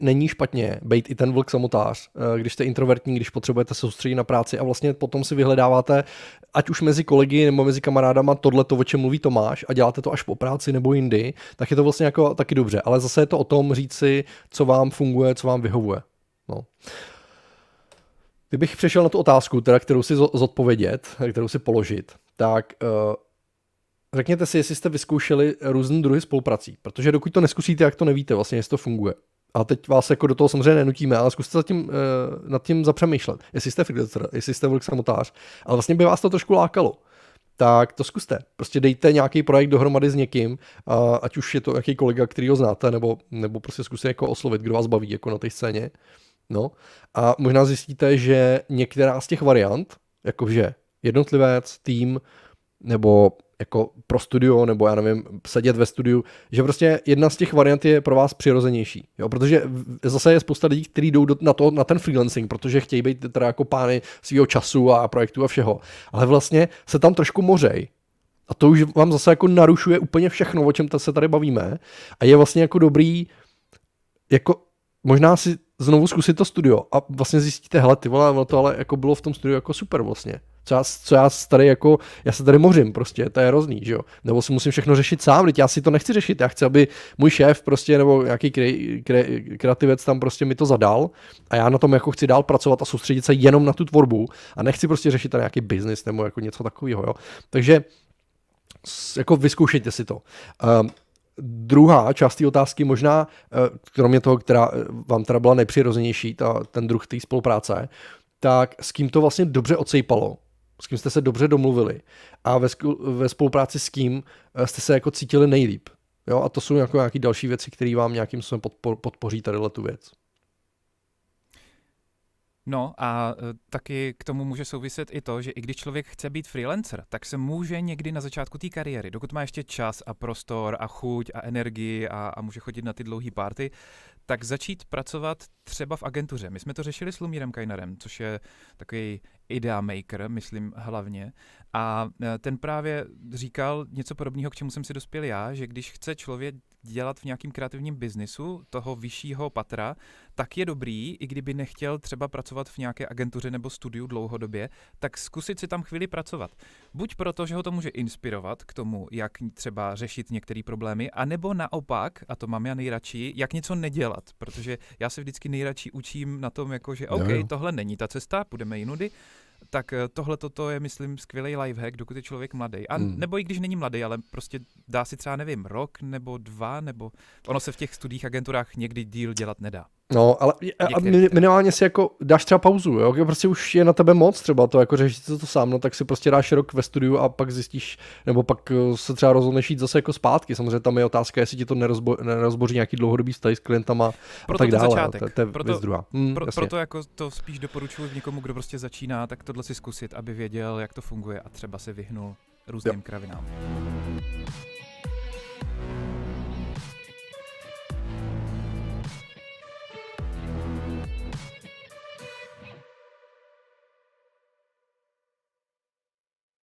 není špatně být i ten vlk samotář, eh, když jste introvertní, když potřebujete se soustředit na práci a vlastně potom si vyhledáváte, ať už mezi kolegy nebo mezi kamarádama, tohle to, o čem mluví Tomáš a děláte to až po práci nebo jindy, tak je to vlastně jako taky dobře. Ale zase je to o tom říct si, co vám funguje, co vám vyhovuje. No. Kdybych přešel na tu otázku, teda, kterou si zodpovědět, kterou si položit, tak eh, řekněte si, jestli jste vyzkoušeli různé druhy spoluprací, protože dokud to neskusíte, jak to nevíte vlastně, jestli to funguje a teď vás jako do toho samozřejmě nenutíme, ale zkuste zatím, uh, nad tím zapřemýšlet, jestli jste freelancer, jestli jste volk samotář, ale vlastně by vás to trošku lákalo tak to zkuste. Prostě dejte nějaký projekt dohromady s někým, a ať už je to jaký kolega, který ho znáte, nebo, nebo prostě zkuste jako oslovit, kdo vás baví jako na té scéně. No a možná zjistíte, že některá z těch variant, jakože jednotlivec, tým nebo jako pro studio, nebo já nevím, sedět ve studiu, že prostě jedna z těch variant je pro vás přirozenější. Jo? Protože zase je spousta lidí, kteří jdou do, na, to, na ten freelancing, protože chtějí být teda jako pány svého času a projektu a všeho. Ale vlastně se tam trošku mořej, a to už vám zase jako narušuje úplně všechno, o čem se tady bavíme. A je vlastně jako dobrý, jako možná si znovu zkusit to studio a vlastně zjistíte, hele, ty vole, to ale jako bylo v tom studiu jako super vlastně. Co já, co já tady jako, já se tady mořím prostě, to je hrozný, že jo. Nebo si musím všechno řešit sám, teď já si to nechci řešit, já chci, aby můj šéf prostě nebo nějaký kre, kre, kreativec tam prostě mi to zadal a já na tom jako chci dál pracovat a soustředit se jenom na tu tvorbu a nechci prostě řešit tady nějaký biznis nebo jako něco takového, jo. Takže jako vyzkoušejte si to. Um, druhá část té otázky možná, eh, kromě toho, která eh, vám teda byla nejpřirozenější, ta, ten druh té spolupráce, tak s kým to vlastně dobře ocejpalo, s kým jste se dobře domluvili a ve, ve spolupráci s kým eh, jste se jako cítili nejlíp. Jo, a to jsou jako nějaké další věci, které vám nějakým způsobem podpor, podpoří tady tu věc. No a eh, taky k tomu může souviset i to, že i když člověk chce být freelancer, tak se může někdy na začátku té kariéry, dokud má ještě čas a prostor a chuť a energii a, a může chodit na ty dlouhé párty, tak začít pracovat třeba v agentuře. My jsme to řešili s Lumírem Kajnarem, což je takový idea maker, myslím hlavně. A e, ten právě říkal něco podobného, k čemu jsem si dospěl já, že když chce člověk dělat v nějakém kreativním biznisu toho vyššího patra, tak je dobrý, i kdyby nechtěl třeba pracovat v nějaké agentuře nebo studiu dlouhodobě, tak zkusit si tam chvíli pracovat. Buď proto, že ho to může inspirovat k tomu, jak třeba řešit některé problémy, anebo naopak, a to mám já nejradši, jak něco nedělat, protože já se vždycky nejradši učím na tom, jako že OK, tohle není ta cesta, půjdeme jinudy, tak eh, tohle toto je, myslím, skvělý lifehack, dokud je člověk mladý. A hmm. nebo i když není mladý, ale prostě dá si třeba, nevím, rok nebo dva, nebo ono se v těch studiích agenturách někdy díl dělat nedá. No, ale a minimálně si jako dáš třeba pauzu, jo? Jako prostě už je na tebe moc třeba to, jako řešit to, to sám, no tak si prostě dáš rok ve studiu a pak zjistíš, nebo pak eh, se třeba rozhodneš jít zase jako zpátky, samozřejmě tam je otázka, jestli ti to nerozbo, nerozboří nějaký dlouhodobý vztah s klientama proto a tak dále, začátek. No, to, to je proto, věc druhá. Hmm, pro, proto jako to spíš doporučuji někomu, kdo prostě začíná, tak tohle si zkusit, aby věděl, jak to funguje a třeba se vyhnul různým jo. kravinám.